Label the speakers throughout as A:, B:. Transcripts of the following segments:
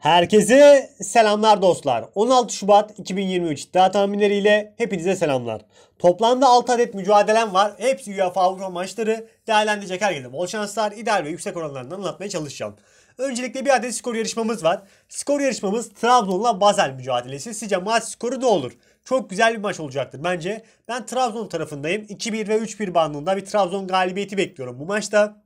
A: Herkese selamlar dostlar. 16 Şubat 2023 iddia tahminleriyle hepinize selamlar. Toplamda 6 adet mücadelem var. Hepsi UEFA Avrupa maçları. Değerlendirecek herkese bol şanslar, ideal ve yüksek oranlarından anlatmaya çalışacağım. Öncelikle bir adet skor yarışmamız var. Skor yarışmamız Trabzon'la Basel mücadelesi. Sizce maç skoru ne olur? Çok güzel bir maç olacaktır bence. Ben Trabzon tarafındayım. 2-1 ve 3-1 bandında bir Trabzon galibiyeti bekliyorum bu maçta.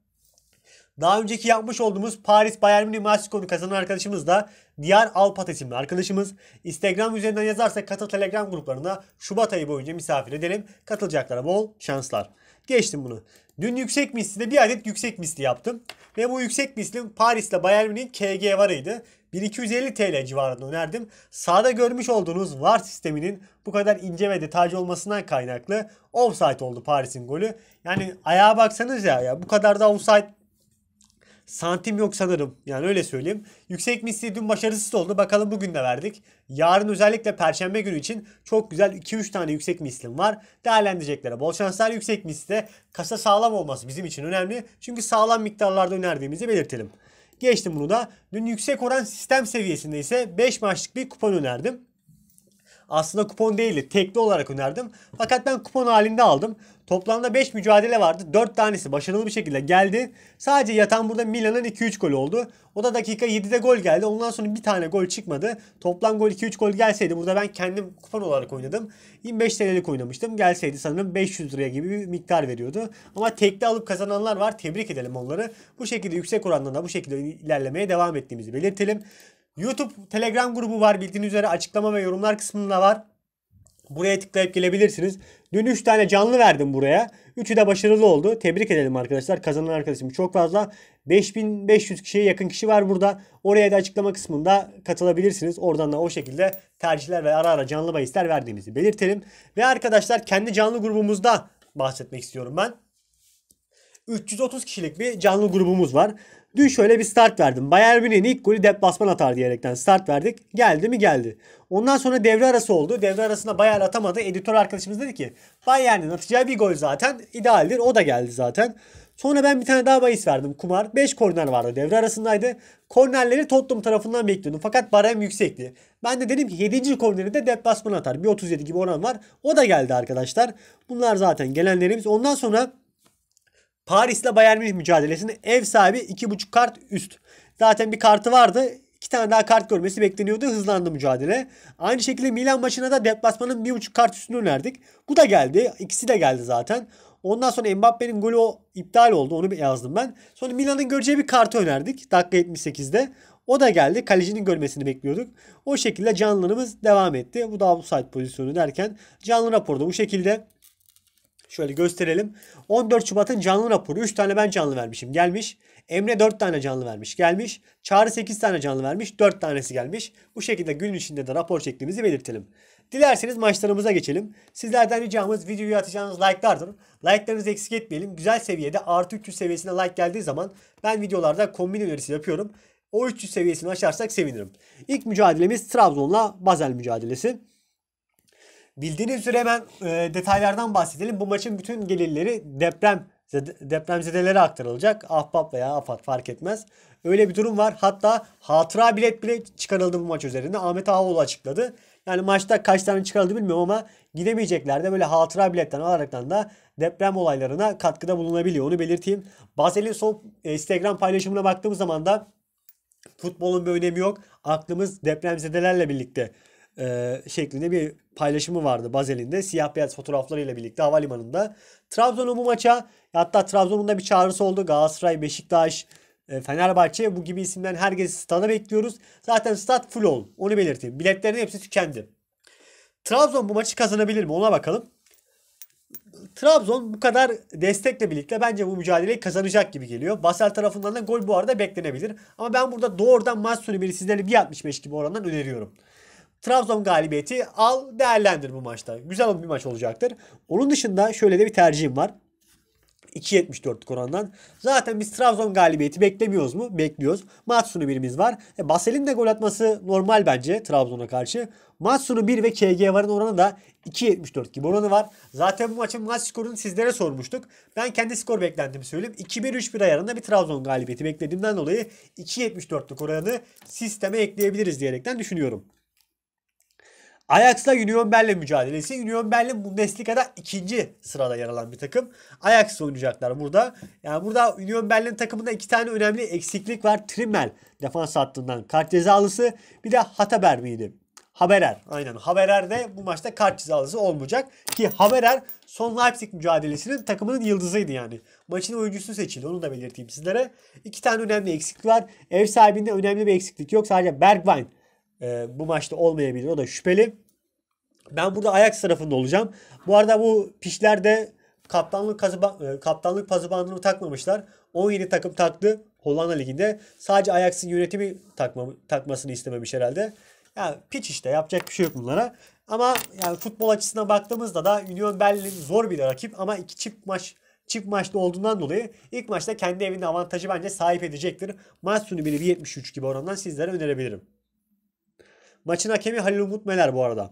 A: Daha önceki yapmış olduğumuz Paris Bayern Münih maç konu kazanan arkadaşımız da Diyar Alpat isimli arkadaşımız. Instagram üzerinden yazarsa katıl Telegram gruplarına Şubat ayı boyunca misafir edelim. Katılacaklara bol şanslar. Geçtim bunu. Dün yüksek misli bir adet yüksek misli yaptım. Ve bu yüksek mislin Paris'le Bayern Münih KG varıydı. 1250 TL civarında önerdim. Sağda görmüş olduğunuz VAR sisteminin bu kadar ince ve detaycı olmasından kaynaklı offside oldu Paris'in golü. Yani ayağa baksanız ya, ya bu kadar da offside santim yok sanırım. Yani öyle söyleyeyim. Yüksek misli dün başarısız oldu. Bakalım bugün de verdik. Yarın özellikle perşembe günü için çok güzel 2-3 tane yüksek mislim var. Değerlendireceklere bol şanslar. Yüksek misli de kasa sağlam olması bizim için önemli. Çünkü sağlam miktarlarda önerdiğimizi belirtelim. Geçtim bunu da. Dün yüksek oran sistem seviyesinde ise 5 maçlık bir kupon önerdim. Aslında kupon değildi. Tekli olarak önerdim. Fakat ben kupon halinde aldım. Toplamda 5 mücadele vardı. 4 tanesi başarılı bir şekilde geldi. Sadece yatan burada Milan'ın 2-3 golü oldu. O da dakika 7'de gol geldi. Ondan sonra bir tane gol çıkmadı. Toplam gol 2-3 gol gelseydi burada ben kendim kupon olarak oynadım. 25 TL'lik oynamıştım. Gelseydi sanırım 500 liraya gibi bir miktar veriyordu. Ama tekli alıp kazananlar var. Tebrik edelim onları. Bu şekilde yüksek oranlarda bu şekilde ilerlemeye devam ettiğimizi belirtelim. YouTube Telegram grubu var. Bildiğiniz üzere açıklama ve yorumlar kısmında var. Buraya tıklayıp gelebilirsiniz. Dün 3 tane canlı verdim buraya. 3'ü de başarılı oldu. Tebrik edelim arkadaşlar. Kazanan arkadaşım çok fazla. 5500 kişiye yakın kişi var burada. Oraya da açıklama kısmında katılabilirsiniz. Oradan da o şekilde tercihler ve ara ara canlı bahisler verdiğimizi belirtelim. Ve arkadaşlar kendi canlı grubumuzda bahsetmek istiyorum ben. 330 kişilik bir canlı grubumuz var. Dün şöyle bir start verdim. Bayern Münih'in ilk golü deplasman atar diyerekten start verdik. Geldi mi geldi. Ondan sonra devre arası oldu. Devre arasında Bayern atamadı. Editör arkadaşımız dedi ki Bayern'in atacağı bir gol zaten idealdir. O da geldi zaten. Sonra ben bir tane daha bahis verdim kumar. 5 korner vardı devre arasındaydı. Kornerleri Tottenham tarafından bekliyordum fakat barem yüksekti. Ben de dedim ki 7. korneri de deplasman atar. Bir 37 gibi oran var. O da geldi arkadaşlar. Bunlar zaten gelenlerimiz. Ondan sonra Paris'le Bayern Münih mücadelesinde ev sahibi 2.5 kart üst. Zaten bir kartı vardı. İki tane daha kart görmesi bekleniyordu. Hızlandı mücadele. Aynı şekilde Milan maçına da deplasmanın 1.5 kart üstünü önerdik. Bu da geldi. İkisi de geldi zaten. Ondan sonra Mbappe'nin golü o iptal oldu. Onu yazdım ben. Sonra Milan'ın göreceği bir kartı önerdik. Dakika 78'de. O da geldi. Kalecinin görmesini bekliyorduk. O şekilde canlılığımız devam etti. Bu da offside pozisyonu derken canlı raporda bu şekilde Şöyle gösterelim. 14 Şubat'ın canlı raporu. 3 tane ben canlı vermişim. Gelmiş. Emre 4 tane canlı vermiş. Gelmiş. Çağrı 8 tane canlı vermiş. 4 tanesi gelmiş. Bu şekilde gün içinde de rapor çektiğimizi belirtelim. Dilerseniz maçlarımıza geçelim. Sizlerden ricamız videoyu atacağınız like'lardır. Like'larınızı eksik etmeyelim. Güzel seviyede artı 300 seviyesine like geldiği zaman ben videolarda kombin önerisi yapıyorum. O 300 seviyesini aşarsak sevinirim. İlk mücadelemiz Trabzon'la Bazel mücadelesi. Bildiğiniz üzere hemen e, detaylardan bahsedelim. Bu maçın bütün gelirleri deprem depremzedelere aktarılacak. Ahbap veya afat fark etmez. Öyle bir durum var. Hatta hatıra bilet bile çıkarıldı bu maç üzerinde. Ahmet Ağaoğlu açıkladı. Yani maçta kaç tane çıkarıldı bilmiyorum ama gidemeyecekler de böyle hatıra biletten alaraktan da deprem olaylarına katkıda bulunabiliyor. Onu belirteyim. Baselin son e, Instagram paylaşımına baktığımız zaman da futbolun bir önemi yok. Aklımız depremzedelerle birlikte e, şeklinde bir paylaşımı vardı Bazel'in siyah beyaz fotoğraflarıyla birlikte havalimanında. Trabzon'un bu maça hatta Trabzon'un da bir çağrısı oldu. Galatasaray, Beşiktaş, e, Fenerbahçe bu gibi isimden herkesi stada bekliyoruz. Zaten stat full ol. Onu belirteyim. Biletlerin hepsi tükendi. Trabzon bu maçı kazanabilir mi? Ona bakalım. Trabzon bu kadar destekle birlikte bence bu mücadeleyi kazanacak gibi geliyor. Basel tarafından da gol bu arada beklenebilir. Ama ben burada doğrudan maç sonu bir sizlere 1.65 gibi orandan öneriyorum. Trabzon galibiyeti al değerlendir bu maçta. Güzel bir maç olacaktır. Onun dışında şöyle de bir tercihim var. 2.74 orandan. Zaten biz Trabzon galibiyeti beklemiyoruz mu? Bekliyoruz. Maç birimiz var. E, Basel'in de gol atması normal bence Trabzon'a karşı. Maç sonu 1 ve KG varın oranı da 2.74 gibi oranı var. Zaten bu maçın maç skorunu sizlere sormuştuk. Ben kendi skor beklentimi söyleyeyim. 2-1-3-1 ayarında bir Trabzon galibiyeti beklediğimden dolayı 2.74'lük oranı sisteme ekleyebiliriz diyerekten düşünüyorum. Ajax'la Union Berlin mücadelesi. Union Berlin Bundesliga'da ikinci sırada yer alan bir takım. Ajax oynayacaklar burada. Yani burada Union Berlin takımında iki tane önemli eksiklik var. Trimmel defans hattından kart cezalısı. Bir de Hataber miydi? Haberer. Aynen. Haberer de bu maçta kart cezalısı olmayacak. Ki Haberer son Leipzig mücadelesinin takımının yıldızıydı yani. Maçın oyuncusu seçildi. Onu da belirteyim sizlere. İki tane önemli eksiklik var. Ev sahibinde önemli bir eksiklik yok. Sadece Bergwijn e, bu maçta olmayabilir. O da şüpheli. Ben burada Ajax tarafında olacağım. Bu arada bu pişler de kaptanlık, kazı, e, kaptanlık pazı bandını takmamışlar. 17 takım taktı Hollanda Ligi'nde. Sadece Ajax'ın yönetimi takma, takmasını istememiş herhalde. Yani piç işte yapacak bir şey yok bunlara. Ama yani futbol açısından baktığımızda da Union Berlin zor bir rakip ama iki çift maç çift maçta olduğundan dolayı ilk maçta kendi evinde avantajı bence sahip edecektir. Maç sonu 1.73 gibi orandan sizlere önerebilirim. Maçın hakemi Halil Umut Meler bu arada.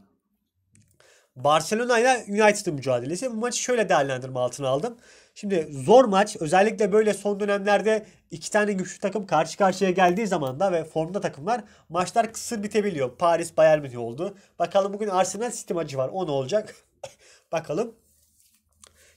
A: Barcelona ile United mücadelesi. Bu maçı şöyle değerlendirme altına aldım. Şimdi zor maç. Özellikle böyle son dönemlerde iki tane güçlü takım karşı karşıya geldiği zaman da ve formda takımlar maçlar kısır bitebiliyor. Paris Bayern Münih oldu. Bakalım bugün Arsenal City maçı var. O ne olacak? Bakalım.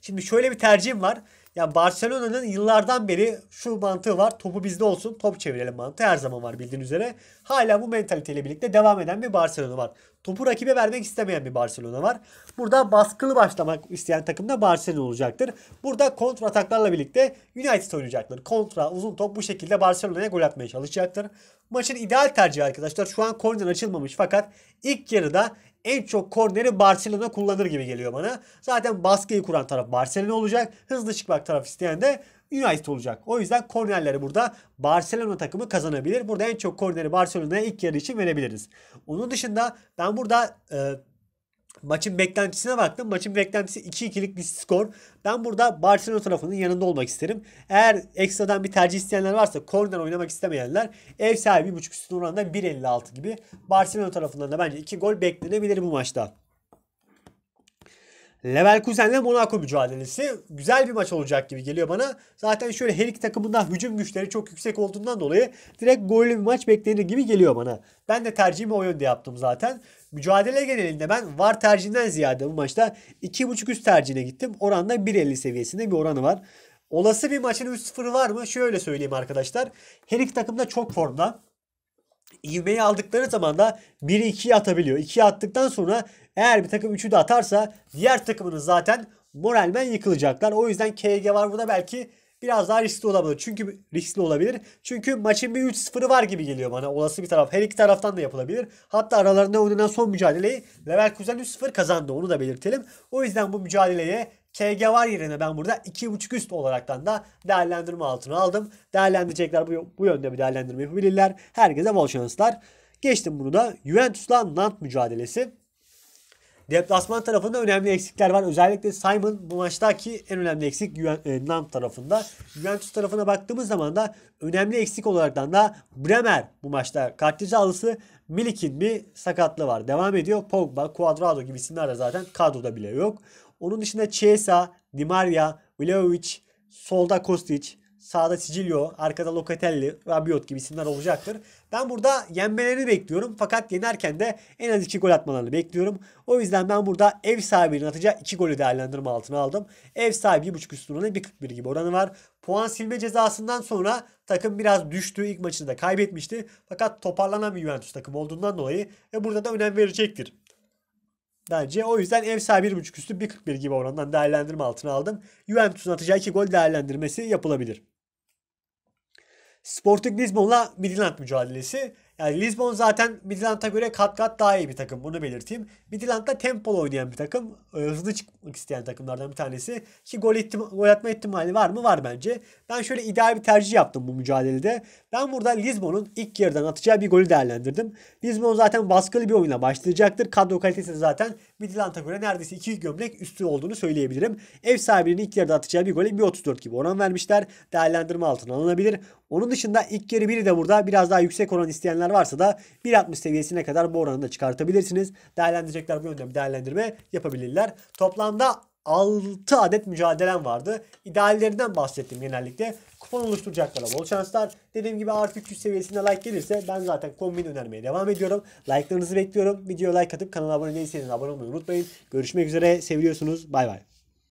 A: Şimdi şöyle bir tercihim var. Yani Barcelona'nın yıllardan beri şu mantığı var. Topu bizde olsun, top çevirelim mantığı her zaman var bildiğin üzere. Hala bu mentaliteyle birlikte devam eden bir Barcelona var. Topu rakibe vermek istemeyen bir Barcelona var. Burada baskılı başlamak isteyen takım da Barcelona olacaktır. Burada kontra ataklarla birlikte United oynayacaktır. Kontra, uzun top bu şekilde Barcelona'ya gol atmaya çalışacaktır. Maçın ideal tercihi arkadaşlar şu an korner açılmamış fakat ilk yarıda en çok korneri Barcelona kullanır gibi geliyor bana. Zaten baskıyı kuran taraf Barcelona olacak. Hızlı çıkmak taraf isteyen de United olacak. O yüzden kornerleri burada Barcelona takımı kazanabilir. Burada en çok korneri Barcelona'ya ilk yarı için verebiliriz. Onun dışında ben burada e, Maçın beklentisine baktım. Maçın beklentisi 2-2'lik bir skor. Ben burada Barcelona tarafının yanında olmak isterim. Eğer ekstradan bir tercih isteyenler varsa korner oynamak istemeyenler ev sahibi 1.5 üstün oranında 1.56 gibi Barcelona tarafından da bence 2 gol beklenebilir bu maçta. Leverkusen'le Monaco mücadelesi güzel bir maç olacak gibi geliyor bana. Zaten şöyle her iki takımın da hücum güçleri çok yüksek olduğundan dolayı direkt gollü bir maç beklenir gibi geliyor bana. Ben de tercihimi o yönde yaptım zaten. Mücadele genelinde ben var tercihinden ziyade bu maçta 2.5 üst tercihine gittim. Oranda 1.50 seviyesinde bir oranı var. Olası bir maçın 3-0'ı var mı? Şöyle söyleyeyim arkadaşlar. Her iki takım da çok formda ivmeyi aldıkları zaman da 1'i 2'ye atabiliyor. 2'ye attıktan sonra eğer bir takım 3'ü de atarsa diğer takımınız zaten moralmen yıkılacaklar. O yüzden KG var burada belki biraz daha riskli olabilir. Çünkü riskli olabilir. Çünkü maçın bir 3-0'ı var gibi geliyor bana. Olası bir taraf. Her iki taraftan da yapılabilir. Hatta aralarında oynanan son mücadeleyi Leverkusen 3-0 kazandı. Onu da belirtelim. O yüzden bu mücadeleye KG var yerine ben burada 2.5 üst olaraktan da değerlendirme altına aldım. Değerlendirecekler bu, bu yönde bir değerlendirme yapabilirler. Herkese bol şanslar. Geçtim bunu da Juventus'la Nant mücadelesi. Deplasman tarafında önemli eksikler var. Özellikle Simon bu maçtaki en önemli eksik e, Nam tarafında. Juventus tarafına baktığımız zaman da önemli eksik olaraktan da Bremer bu maçta Kartizalısı Milik'in bir sakatlığı var. Devam ediyor. Pogba, Cuadrado gibi isimler de zaten kadroda bile yok. Onun dışında Chiesa, Di Maria, Vlaovic, solda Kostic, Sağda Sicilio, arkada Locatelli, Rabiot gibi isimler olacaktır. Ben burada yenmelerini bekliyorum. Fakat yenerken de en az 2 gol atmalarını bekliyorum. O yüzden ben burada ev sahibinin atacağı 2 golü değerlendirme altına aldım. Ev sahibi 1.5 üst oranı 1.41 gibi oranı var. Puan silme cezasından sonra takım biraz düştü. İlk maçını da kaybetmişti. Fakat toparlanan bir Juventus takım olduğundan dolayı ve burada da önem verecektir bence. O yüzden ev sahibi 1.5 üstü 1.41 gibi orandan değerlendirme altına aldım. Juventus'un atacağı 2 gol değerlendirmesi yapılabilir. Sporting Lisbon'la Midland mücadelesi. Yani Lisbon zaten Midland'a göre kat kat daha iyi bir takım. Bunu belirteyim. Midland'da tempo oynayan bir takım. E, hızlı çıkmak isteyen takımlardan bir tanesi. Ki gol, ihtim- gol atma ihtimali var mı? Var bence. Ben şöyle ideal bir tercih yaptım bu mücadelede. Ben burada Lisbon'un ilk yarıdan atacağı bir golü değerlendirdim. Lisbon zaten baskılı bir oyuna başlayacaktır. Kadro kalitesi zaten Midland'a göre neredeyse iki gömlek üstü olduğunu söyleyebilirim. Ev sahibinin ilk yarıda atacağı bir golü 1.34 gibi oran vermişler. Değerlendirme altına alınabilir. Onun dışında ilk yarı biri de burada biraz daha yüksek oran isteyenler isteyenler varsa da 1.60 seviyesine kadar bu oranı da çıkartabilirsiniz. Değerlendirecekler bu yönde bir değerlendirme yapabilirler. Toplamda 6 adet mücadelem vardı. İdeallerinden bahsettim genellikle. Kupon oluşturacaklara bol şanslar. Dediğim gibi artı 300 seviyesinde like gelirse ben zaten kombin önermeye devam ediyorum. Like'larınızı bekliyorum. Videoya like atıp kanala abone değilseniz abone olmayı unutmayın. Görüşmek üzere. Seviyorsunuz. Bay bay.